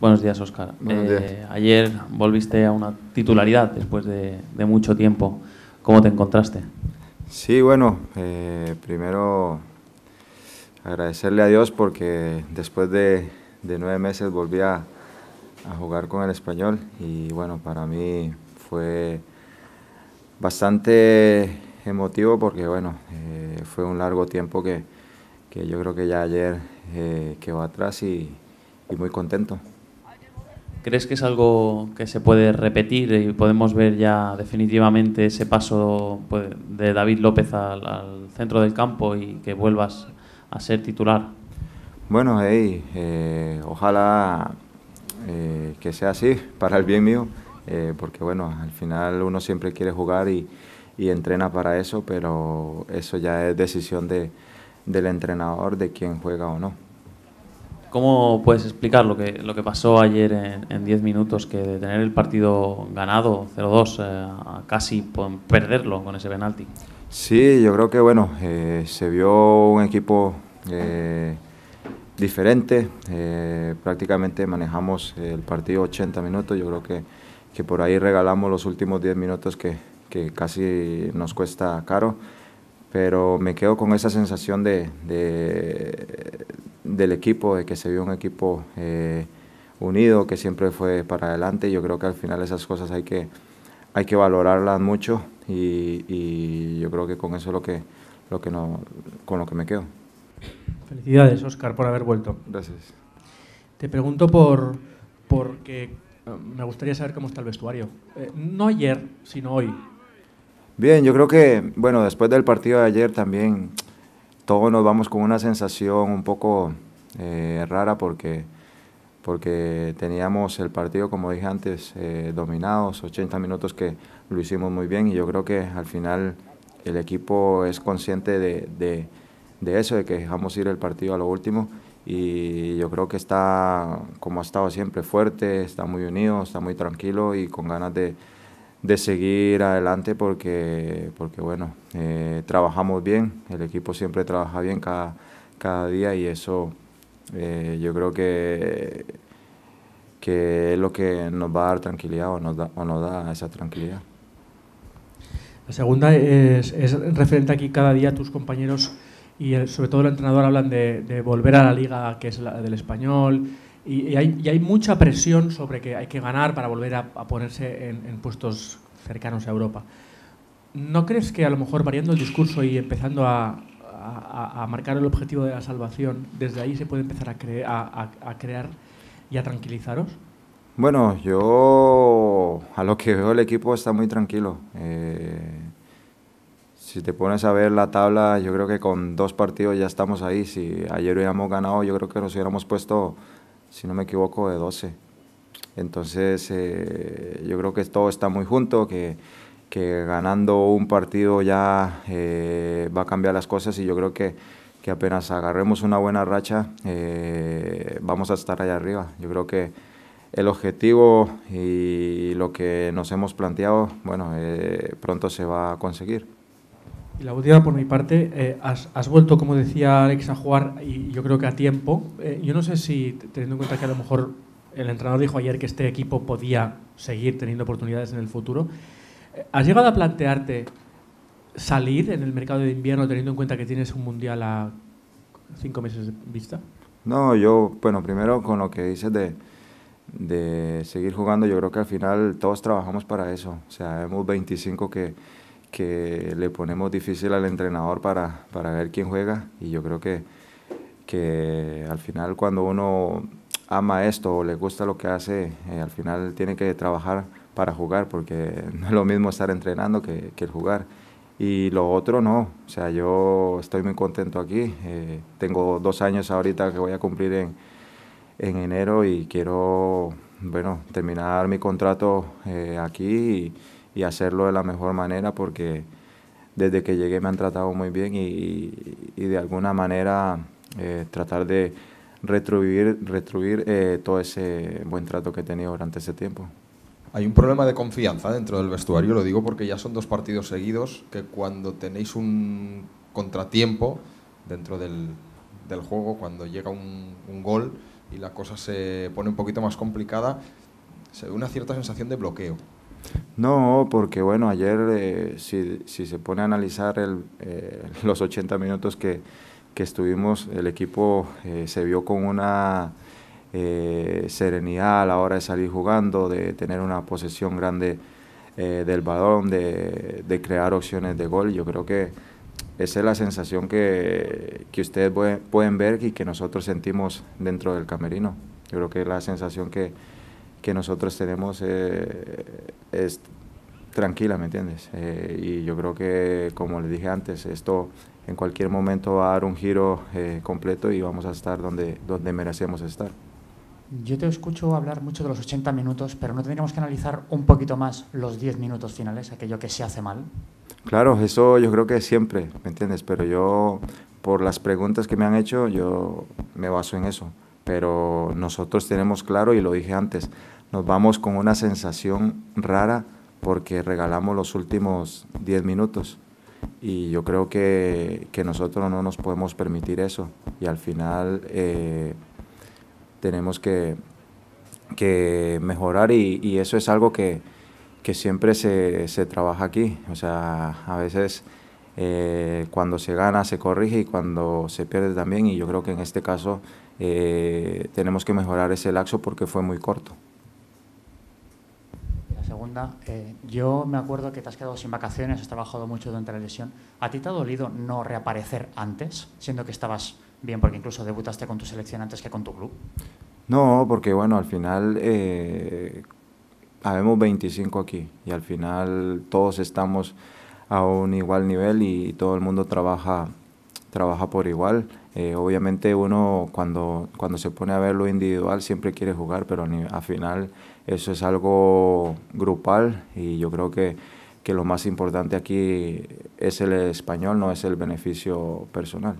Buenos días, Oscar. Eh, ayer volviste a una titularidad después de, mucho tiempo. ¿Cómo te encontraste? Sí, bueno, eh, primero agradecerle a Dios porque después de, nueve meses volví a, jugar con el español y bueno, para mí fue bastante emotivo porque bueno, eh, fue un largo tiempo que, yo creo que ya ayer quedó atrás y muy contento. ¿Crees que es algo que se puede repetir y podemos ver ya definitivamente ese paso pues, de David López al, centro del campo y que vuelvas a ser titular? Bueno, eh, ojalá eh, que sea así para el bien mío, eh, porque bueno, al final uno siempre quiere jugar y, y entrena para eso, pero eso ya es decisión de, del entrenador de quién juega o no. ¿Cómo puedes explicar lo que, lo que pasó ayer en 10 minutos, que de tener el partido ganado 0-2 eh, casi perderlo con ese penalti? Sí, yo creo que bueno, eh, se vio un equipo eh, diferente, prácticamente manejamos el partido 80 minutos, yo creo que, que por ahí regalamos los últimos 10 minutos que, que casi nos cuesta caro, pero me quedo con esa sensación de, de del equipo, de que se vio un equipo eh, unido, que siempre fue para adelante. Yo creo que al final esas cosas hay que, hay que valorarlas mucho y, y yo creo que con eso es lo que, lo que no, con lo que me quedo. Felicidades, Oscar, por haber vuelto. Gracias. Te pregunto por porque eh, me gustaría saber cómo está el vestuario. Eh, no ayer, sino hoy. Bien, yo creo que, bueno, después del partido de ayer también todos nos vamos con una sensación un poco eh, rara porque, porque teníamos el partido, como dije antes, eh, dominados, 80 minutos que lo hicimos muy bien y yo creo que al final el equipo es consciente de, de eso, de que dejamos ir el partido a lo último y yo creo que está como ha estado siempre fuerte, está muy unido, está muy tranquilo y con ganas de de seguir adelante porque, porque bueno, eh, trabajamos bien, el equipo siempre trabaja bien cada, cada día y eso eh, yo creo que, que es lo que nos va a dar tranquilidad o nos da, o nos da esa tranquilidad. La segunda es, es referente aquí cada día tus compañeros y sobre todo el entrenador hablan de, de volver a la liga que es la del español, y, hay, mucha presión sobre que hay que ganar para volver a, ponerse en, puestos cercanos a Europa. ¿No crees que a lo mejor variando el discurso y empezando a, marcar el objetivo de la salvación, desde ahí se puede empezar a, a crear y a tranquilizaros? Bueno, yo a lo que veo el equipo está muy tranquilo. Eh, si te pones a ver la tabla, yo creo que con dos partidos ya estamos ahí. Si ayer hubiéramos ganado, yo creo que nos hubiéramos puesto si no me equivoco, de 12. Entonces, eh, yo creo que todo está muy junto, que, ganando un partido ya eh, va a cambiar las cosas y yo creo que, apenas agarremos una buena racha, eh, vamos a estar allá arriba. Yo creo que el objetivo y lo que nos hemos planteado, bueno, pronto se va a conseguir la última por mi parte, eh, has, has, vuelto, como decía Alex, a jugar y yo creo que a tiempo. Eh, yo no sé si, teniendo en cuenta que a lo mejor el entrenador dijo ayer que este equipo podía seguir teniendo oportunidades en el futuro, eh, ¿has llegado a plantearte salir en el mercado de invierno teniendo en cuenta que tienes un mundial a cinco meses de vista? No, yo, bueno, primero con lo que dices de, de seguir jugando, yo creo que al final todos trabajamos para eso. O sea, hemos 25 que que le ponemos difícil al entrenador para, ver quién juega y yo creo que, que al final cuando uno ama esto o le gusta lo que hace, eh, al final tiene que trabajar para jugar porque no es lo mismo estar entrenando que, el jugar. Y lo otro no, o sea, yo estoy muy contento aquí, eh, tengo dos años ahorita que voy a cumplir en, enero y quiero, bueno, terminar mi contrato eh, aquí y, y hacerlo de la mejor manera porque desde que llegué me han tratado muy bien y, de alguna manera eh, tratar de retribuir, retribuir eh, todo ese buen trato que he tenido durante ese tiempo. Hay un problema de confianza dentro del vestuario, lo digo porque ya son dos partidos seguidos que cuando tenéis un contratiempo dentro del, del juego, cuando llega un, un gol y la cosa se pone un poquito más complicada, se ve una cierta sensación de bloqueo. No, porque bueno, ayer eh, si, se pone a analizar el, eh, los 80 minutos que, estuvimos, el equipo eh, se vio con una serenidad a la hora de salir jugando, de tener una posesión grande del balón, de, crear opciones de gol. Yo creo que esa es la sensación que, que ustedes pueden ver y que nosotros sentimos dentro del camerino. Yo creo que es la sensación que que nosotros tenemos eh, es tranquila, ¿me entiendes? Eh, y yo creo que, como les dije antes, esto en cualquier momento va a dar un giro eh, completo y vamos a estar donde, donde merecemos estar. Yo te escucho hablar mucho de los 80 minutos, pero ¿no tendríamos que analizar un poquito más los 10 minutos finales, aquello que se hace mal? Claro, eso yo creo que siempre, ¿me entiendes? Pero yo, por las preguntas que me han hecho, yo me baso en eso pero nosotros tenemos claro, y lo dije antes, nos vamos con una sensación rara porque regalamos los últimos 10 minutos. Y yo creo que, nosotros no nos podemos permitir eso. Y al final eh, tenemos que, mejorar y, eso es algo que, siempre se, trabaja aquí. O sea, a veces eh, cuando se gana se corrige y cuando se pierde también. Y yo creo que en este caso eh, tenemos que mejorar ese laxo porque fue muy corto. La segunda, eh, yo me acuerdo que te has quedado sin vacaciones, has trabajado mucho durante la lesión. ¿A ti te ha dolido no reaparecer antes, siendo que estabas bien, porque incluso debutaste con tu selección antes que con tu club? No, porque bueno, al final eh, habemos 25 aquí y al final todos estamos a un igual nivel y todo el mundo trabaja trabaja por igual. Eh, obviamente uno cuando, se pone a ver lo individual siempre quiere jugar, pero al final eso es algo grupal y yo creo que lo más importante aquí es el español, no es el beneficio personal.